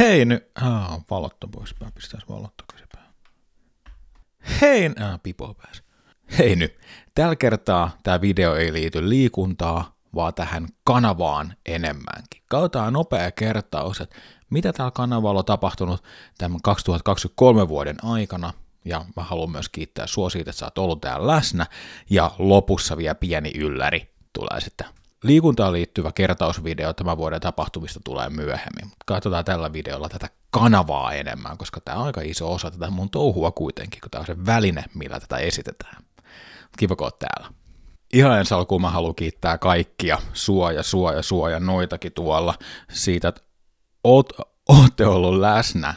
Hei nyt, ah, valot on pois, mä pistäis valot takaisin päähän. Hei, ah, pipo pääs. Hei nyt, tällä kertaa tämä video ei liity liikuntaa, vaan tähän kanavaan enemmänkin. Kautaan nopea kertaus, että mitä täällä kanavalla on tapahtunut tämän 2023 vuoden aikana, ja mä haluan myös kiittää sua siitä, että sä oot ollut täällä läsnä, ja lopussa vielä pieni ylläri tulee sitten liikuntaan liittyvä kertausvideo tämän vuoden tapahtumista tulee myöhemmin. Katsotaan tällä videolla tätä kanavaa enemmän, koska tämä on aika iso osa tätä mun touhua kuitenkin, kun tämä on se väline, millä tätä esitetään. Kiva, kun täällä. Ihan ensi alkuun mä haluan kiittää kaikkia suoja, suoja, suoja, noitakin tuolla siitä, että oot, ootte ollut läsnä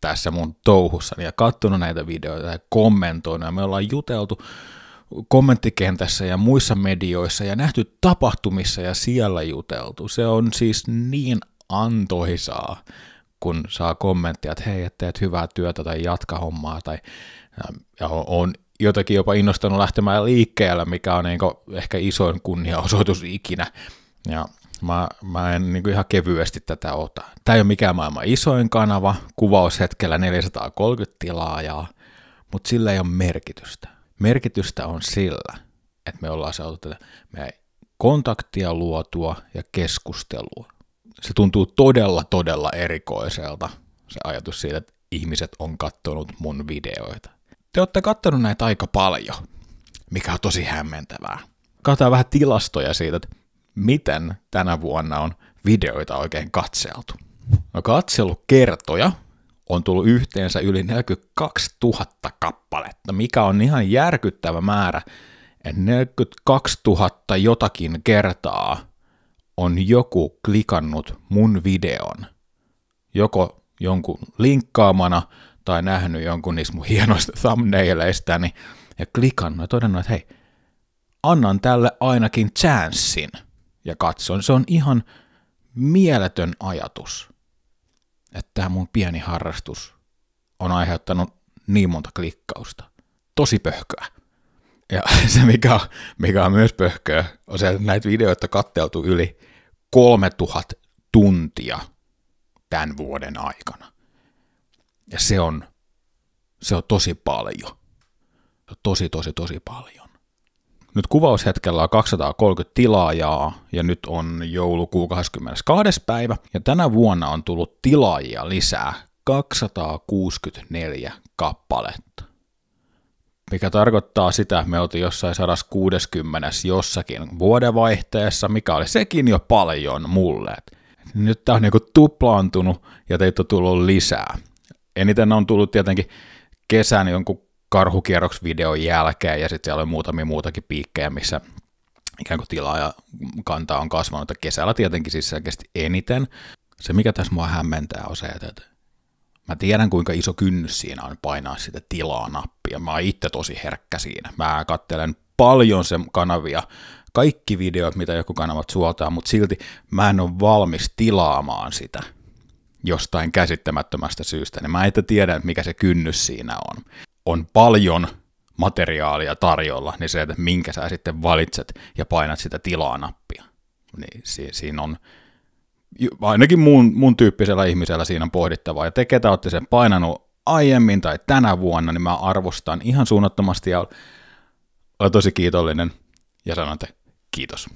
tässä mun touhussani ja kattonut näitä videoita ja kommentoinut ja me ollaan juteltu kommenttikentässä ja muissa medioissa ja nähty tapahtumissa ja siellä juteltu. Se on siis niin antoisaa, kun saa kommenttia, että hei, et teet hyvää työtä tai jatka hommaa tai ja on jotakin jopa innostanut lähtemään liikkeelle, mikä on niin ehkä isoin kunniaosoitus ikinä. Ja mä, mä en niin ihan kevyesti tätä ota. Tämä ei ole mikään maailman isoin kanava, kuvaushetkellä 430 tilaajaa, mutta sillä ei ole merkitystä merkitystä on sillä, että me ollaan saatu tätä meidän kontaktia luotua ja keskustelua. Se tuntuu todella, todella erikoiselta, se ajatus siitä, että ihmiset on kattonut mun videoita. Te olette kattonut näitä aika paljon, mikä on tosi hämmentävää. Katsotaan vähän tilastoja siitä, että miten tänä vuonna on videoita oikein katseltu. No katselukertoja on tullut yhteensä yli 42 000 kappaletta, mikä on ihan järkyttävä määrä. 42 000 jotakin kertaa on joku klikannut mun videon. Joko jonkun linkkaamana tai nähnyt jonkun niistä mun hienoista thumbnaileistäni niin- ja klikannut ja todennut, että hei, annan tälle ainakin chanssin ja katson. Se on ihan mieletön ajatus että tämä mun pieni harrastus on aiheuttanut niin monta klikkausta. Tosi pöhköä. Ja se, mikä on, mikä on myös pöhköä, on se, että näitä videoita katteltu yli 3000 tuntia tämän vuoden aikana. Ja se on, se on tosi paljon. Se on tosi, tosi, tosi paljon. Nyt kuvaushetkellä on 230 tilaajaa ja nyt on joulukuu 22. päivä ja tänä vuonna on tullut tilaajia lisää 264 kappaletta. Mikä tarkoittaa sitä, että me oltiin jossain 160 jossakin vuodenvaihteessa, mikä oli sekin jo paljon mulle. Nyt tää on niinku tuplaantunut ja teitä on tullut lisää. Eniten on tullut tietenkin kesän jonkun karhukierroksvideon jälkeen, ja sitten siellä oli muutamia muutakin piikkejä, missä ikään kuin ja kantaa on kasvanut, ja kesällä tietenkin siis selkeästi eniten. Se, mikä tässä mua hämmentää, on se, että mä tiedän, kuinka iso kynnys siinä on painaa sitä tilaa nappia. Mä oon itse tosi herkkä siinä. Mä kattelen paljon sen kanavia, kaikki videot, mitä joku kanavat suoltaa, mutta silti mä en ole valmis tilaamaan sitä jostain käsittämättömästä syystä, niin mä en tiedä, mikä se kynnys siinä on on paljon materiaalia tarjolla, niin se, että minkä sä sitten valitset ja painat sitä tilaa-nappia. Niin si- siinä on, ainakin mun, mun tyyppisellä ihmisellä siinä on pohdittavaa. Ja te, ketä olette sen painanut aiemmin tai tänä vuonna, niin mä arvostan ihan suunnattomasti ja olen tosi kiitollinen ja sanon, että kiitos.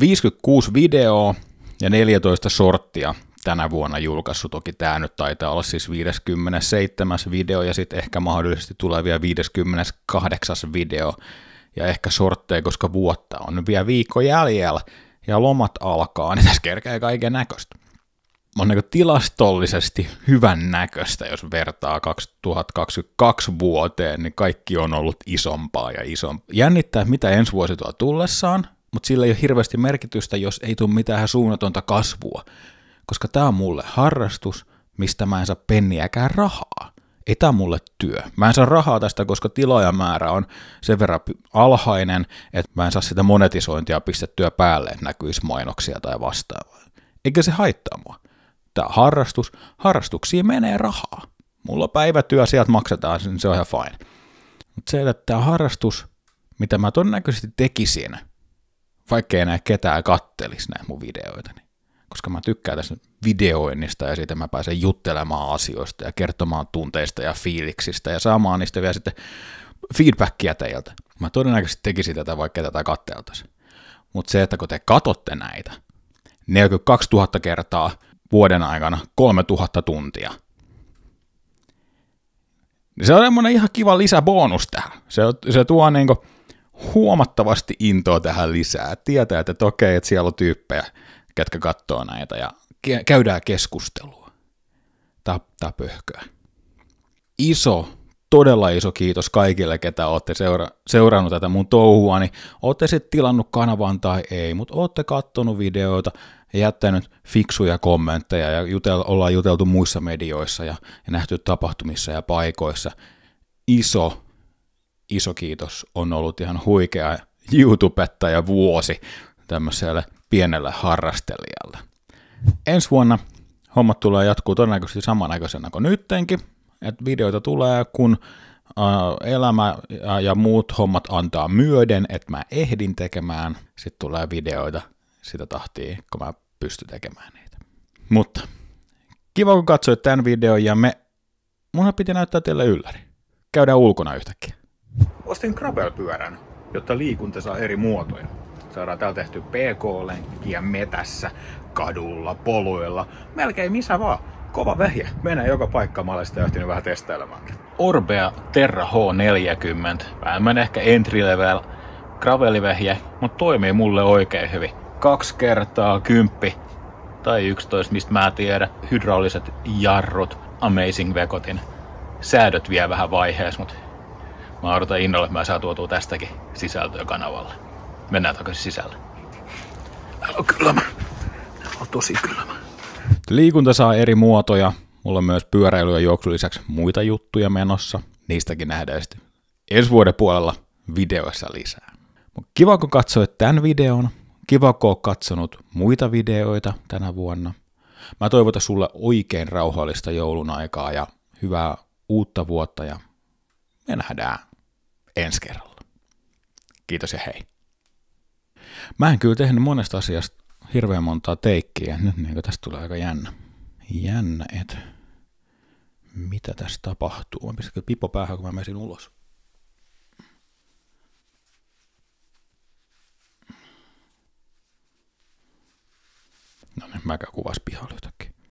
56 videoa ja 14 sorttia – tänä vuonna julkaissut. Toki tämä nyt taitaa olla siis 57. video ja sitten ehkä mahdollisesti tulee vielä 58. video ja ehkä sortteja, koska vuotta on vielä viikko jäljellä ja lomat alkaa, niin tässä kerkee kaiken näköistä. On niin tilastollisesti hyvän näköistä, jos vertaa 2022 vuoteen, niin kaikki on ollut isompaa ja isompaa. Jännittää, mitä ensi vuosi tuo tullessaan, mutta sillä ei ole hirveästi merkitystä, jos ei tule mitään suunnatonta kasvua koska tämä on mulle harrastus, mistä mä en saa penniäkään rahaa. Ei tämä mulle työ. Mä en saa rahaa tästä, koska tilaajamäärä on sen verran alhainen, että mä en saa sitä monetisointia pistettyä päälle, että näkyisi mainoksia tai vastaavaa. Eikä se haittaa mua. Tämä harrastus, harrastuksiin menee rahaa. Mulla on päivätyö, sieltä maksetaan, niin se on ihan fine. Mutta se, että tämä harrastus, mitä mä todennäköisesti tekisin, vaikka ei enää ketään kattelisi näitä mun videoita, niin koska mä tykkään tästä videoinnista ja siitä mä pääsen juttelemaan asioista ja kertomaan tunteista ja fiiliksistä ja saamaan niistä vielä sitten feedbackia teiltä. Mä todennäköisesti tekisin tätä, vaikka tätä katteltaisiin. Mutta se, että kun te katotte näitä 42 000 kertaa vuoden aikana 3000 tuntia, niin se on semmoinen ihan kiva lisäbonus tähän. Se, se tuo niinku huomattavasti intoa tähän lisää. Tietää, että, että okei, okay, että siellä on tyyppejä, ketkä katsoo näitä ja käydään keskustelua. Tämä pöhköä. Iso, todella iso kiitos kaikille, ketä olette seura- seurannut tätä mun touhua. Niin olette sitten tilannut kanavan tai ei, mutta olette kattonut videoita ja jättänyt fiksuja kommentteja ja jutel- ollaan juteltu muissa medioissa ja, ja nähty tapahtumissa ja paikoissa. Iso, iso kiitos on ollut ihan huikea ja vuosi tämmöiselle pienelle harrastelijalle. Ensi vuonna hommat tulee jatkuu todennäköisesti samanaikaisena kuin nyttenkin, että videoita tulee, kun elämä ja muut hommat antaa myöden, että mä ehdin tekemään, sitten tulee videoita sitä tahtia, kun mä pystyn tekemään niitä. Mutta kiva, kun katsoit tämän videon ja me... Munhan piti näyttää teille ylläri. Käydään ulkona yhtäkkiä. Ostin krapelpyörän, jotta liikunta saa eri muotoja. Saadaan täällä tehty PK-lenkkiä metässä, kadulla, poluilla, melkein missä vaan. Kova vehje. Mennään joka paikka. Mä olen sitä ehtinyt vähän testailemaan. Orbea Terra H40. Vähemmän ehkä entry level gravelivehje, mutta toimii mulle oikein hyvin. Kaksi kertaa kymppi tai 11, mistä mä tiedän. Hydrauliset jarrut, Amazing Vekotin. Säädöt vie vähän vaiheessa, mutta mä odotan innolla, että mä saan tuotua tästäkin sisältöä kanavalle. Mennään takaisin sisälle. On kylmä. On tosi kylmä. Liikunta saa eri muotoja. Mulla on myös pyöräily ja juoksu lisäksi muita juttuja menossa. Niistäkin nähdään sitten ensi vuoden puolella videoissa lisää. Kiva, kun katsoit tämän videon. Kiva, kun oot katsonut muita videoita tänä vuonna. Mä toivotan sulle oikein rauhallista joulun aikaa ja hyvää uutta vuotta ja me nähdään ensi kerralla. Kiitos ja hei. Mä en kyllä tehnyt monesta asiasta hirveän montaa teikkiä. Nyt niin tästä tulee aika jännä. Jännä, että mitä tässä tapahtuu. Mä pistän pipo päähän, kun mä menisin ulos. No niin, mäkä kuvas pihalle jotakin.